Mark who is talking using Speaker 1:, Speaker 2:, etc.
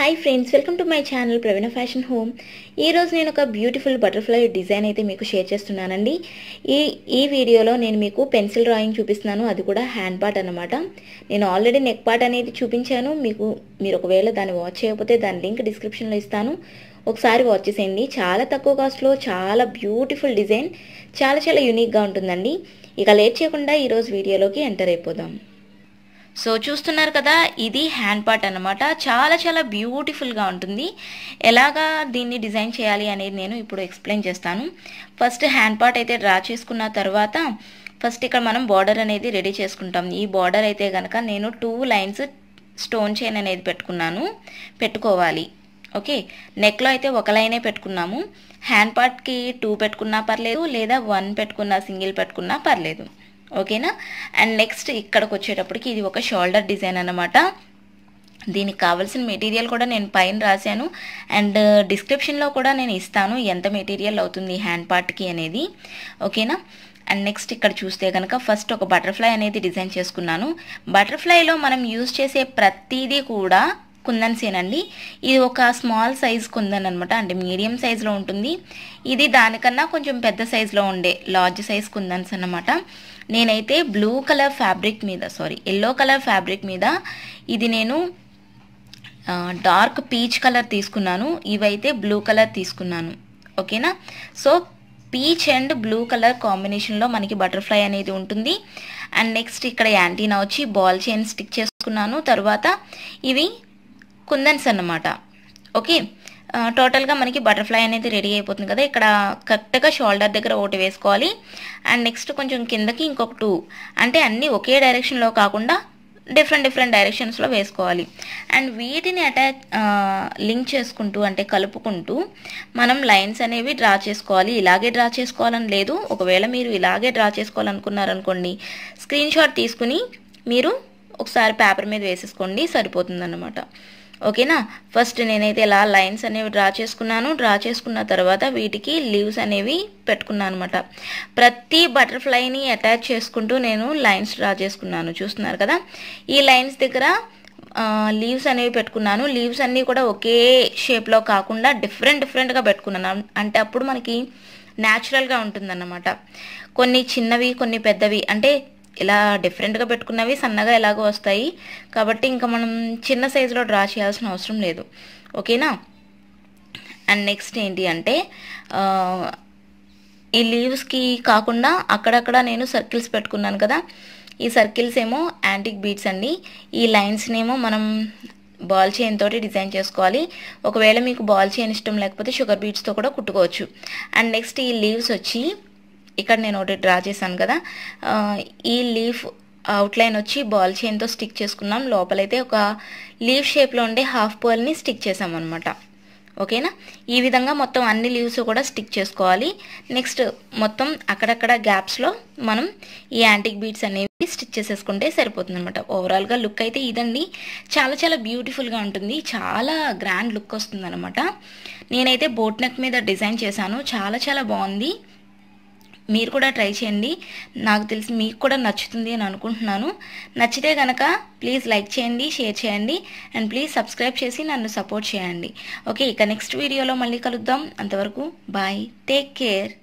Speaker 1: hi friends welcome to my channel Praveena fashion home ఈరోజు నేను ఒక బ్యూటిఫుల్ బటర్ఫ్లై డిజైన్ అయితే మీకు షేర్ చేస్తున్నానండి ఈ ఈ వీడియోలో నేను మీకు పెన్సిల్ డ్రాయింగ్ చూపిస్తున్నాను అది కూడా హ్యాండ్ పార్ట్ అనమాట నేను ఆల్రెడీ నెక్ పార్ట్ అనేది చూపించాను మీకు మీరు ఒకవేళ దాన్ని వాచ్ చేయకపోతే దాని లింక్ డిస్క్రిప్షన్లో ఇస్తాను ఒకసారి వాచ్ చేసేయండి చాలా తక్కువ కాస్ట్లో చాలా బ్యూటిఫుల్ డిజైన్ చాలా చాలా యూనిక్గా ఉంటుందండి ఇక లేట్ చేయకుండా ఈరోజు వీడియోలోకి ఎంటర్ అయిపోదాం సో చూస్తున్నారు కదా ఇది హ్యాండ్ పార్ట్ అనమాట చాలా చాలా బ్యూటిఫుల్గా ఉంటుంది ఎలాగా దీన్ని డిజైన్ చేయాలి అనేది నేను ఇప్పుడు ఎక్స్ప్లెయిన్ చేస్తాను ఫస్ట్ హ్యాండ్ పార్ట్ అయితే డ్రా చేసుకున్న తర్వాత ఫస్ట్ ఇక్కడ మనం బార్డర్ అనేది రెడీ చేసుకుంటాం ఈ బార్డర్ అయితే కనుక నేను టూ లైన్స్ స్టోన్ చైన్ అనేది పెట్టుకున్నాను పెట్టుకోవాలి ఓకే నెక్లో అయితే ఒక లైనే పెట్టుకున్నాము హ్యాండ్ పార్ట్కి టూ పెట్టుకున్నా పర్లేదు లేదా వన్ పెట్టుకున్నా సింగిల్ పెట్టుకున్నా పర్లేదు ఓకేనా అండ్ నెక్స్ట్ ఇక్కడికి వచ్చేటప్పటికి ఇది ఒక షోల్డర్ డిజైన్ అనమాట దీనికి కావాల్సిన మెటీరియల్ కూడా నేను పైన రాశాను అండ్ డిస్క్రిప్షన్లో uh, కూడా నేను ఇస్తాను ఎంత మెటీరియల్ అవుతుంది హ్యాండ్ పార్ట్కి అనేది ఓకేనా అండ్ నెక్స్ట్ ఇక్కడ చూస్తే కనుక ఫస్ట్ ఒక బటర్ఫ్లై అనేది డిజైన్ చేసుకున్నాను బటర్ఫ్లైలో మనం యూజ్ చేసే ప్రతిదీ కూడా కుందన్ సీన్ అండి ఇది ఒక స్మాల్ సైజ్ కుందన్ అనమాట అంటే మీడియం సైజులో ఉంటుంది ఇది దానికన్నా కొంచెం పెద్ద సైజులో ఉండే లార్జ్ సైజ్ కుందన్స్ అనమాట నేనైతే బ్లూ కలర్ ఫ్యాబ్రిక్ మీద సారీ ఎల్లో కలర్ ఫ్యాబ్రిక్ మీద ఇది నేను డార్క్ పీచ్ కలర్ తీసుకున్నాను ఇవైతే బ్లూ కలర్ తీసుకున్నాను ఓకేనా so peach and blue colour కాంబినేషన్లో మనకి బటర్ఫ్లై అనేది ఉంటుంది అండ్ నెక్స్ట్ ఇక్కడ యాంటీనా వచ్చి బాల్ చైన్ స్టిక్ చేసుకున్నాను తర్వాత ఇవి కుందన్స్ అన్నమాట ఓకే టోటల్గా మనకి బటర్ఫ్లై అనేది రెడీ అయిపోతుంది కదా ఇక్కడ కరెక్ట్గా షోల్డర్ దగ్గర ఒకటి వేసుకోవాలి అండ్ నెక్స్ట్ కొంచెం కిందకి ఇంకొక టూ అంటే అన్నీ ఒకే డైరెక్షన్లో కాకుండా డిఫరెంట్ డిఫరెంట్ డైరెక్షన్స్లో వేసుకోవాలి అండ్ వీటిని అటాచ్ లింక్ చేసుకుంటూ అంటే కలుపుకుంటూ మనం లైన్స్ అనేవి డ్రా చేసుకోవాలి ఇలాగే డ్రా చేసుకోవాలని లేదు ఒకవేళ మీరు ఇలాగే డ్రా చేసుకోవాలనుకున్నారనుకోండి స్క్రీన్ షాట్ తీసుకుని మీరు ఒకసారి పేపర్ మీద వేసేసుకోండి సరిపోతుందన్నమాట ఓకేనా ఫస్ట్ నేనైతే ఇలా లైన్స్ అనేవి డ్రా చేసుకున్నాను డ్రా చేసుకున్న తర్వాత వీటికి లీవ్స్ అనేవి పెట్టుకున్నాను అనమాట ప్రతి బటర్ఫ్లైని అటాచ్ చేసుకుంటూ నేను లైన్స్ డ్రా చేసుకున్నాను చూస్తున్నారు కదా ఈ లైన్స్ దగ్గర లీవ్స్ అనేవి పెట్టుకున్నాను లీవ్స్ అన్నీ కూడా ఒకే షేప్లో కాకుండా డిఫరెంట్ డిఫరెంట్గా పెట్టుకున్నాను అంటే అప్పుడు మనకి న్యాచురల్గా ఉంటుందన్నమాట కొన్ని చిన్నవి కొన్ని పెద్దవి అంటే ఇలా డిఫరెంట్గా పెట్టుకున్నవి సన్నగా ఎలాగో వస్తాయి కాబట్టి ఇంకా మనం చిన్న సైజులో డ్రా చేయాల్సిన అవసరం లేదు ఓకేనా అండ్ నెక్స్ట్ ఏంటి అంటే ఈ లీవ్స్కి కాకుండా అక్కడక్కడ నేను సర్కిల్స్ పెట్టుకున్నాను కదా ఈ సర్కిల్స్ ఏమో యాంటిక్ బీట్స్ అండి ఈ లైన్స్నేమో మనం బాల్ చైన్ తోటి డిజైన్ చేసుకోవాలి ఒకవేళ మీకు బాల్ చైన్ ఇష్టం లేకపోతే షుగర్ బీట్స్తో కూడా కుట్టుకోవచ్చు అండ్ నెక్స్ట్ ఈ లీవ్స్ వచ్చి ఇక్కడ నేను ఒకటి డ్రా చేశాను కదా ఈ లీఫ్ అవుట్లైన్ వచ్చి బాల్ చైన్తో స్టిక్ చేసుకున్నాం లోపలైతే ఒక లీవ్ షేప్లో ఉండే హాఫ్ పోల్ని స్టిక్ అనమాట ఓకేనా ఈ విధంగా మొత్తం అన్ని లీవ్స్ కూడా స్టిక్ చేసుకోవాలి నెక్స్ట్ మొత్తం అక్కడక్కడ గ్యాప్స్లో మనం ఈ యాంటిక్ బీడ్స్ అనేవి స్టిచ్ చేసేసుకుంటే సరిపోతుంది అనమాట ఓవరాల్గా లుక్ అయితే ఇదండి చాలా చాలా బ్యూటిఫుల్గా ఉంటుంది చాలా గ్రాండ్ లుక్ వస్తుంది నేనైతే బోట్ నెక్ మీద డిజైన్ చేశాను చాలా చాలా బాగుంది మీరు కూడా ట్రై చేయండి నాకు తెలిసి మీకు కూడా నచ్చుతుంది అని అనుకుంటున్నాను నచ్చితే కనుక ప్లీజ్ లైక్ చేయండి షేర్ చేయండి అండ్ ప్లీజ్ సబ్స్క్రైబ్ చేసి నన్ను సపోర్ట్ చేయండి ఓకే ఇక నెక్స్ట్ వీడియోలో మళ్ళీ కలుద్దాం అంతవరకు బాయ్ టేక్ కేర్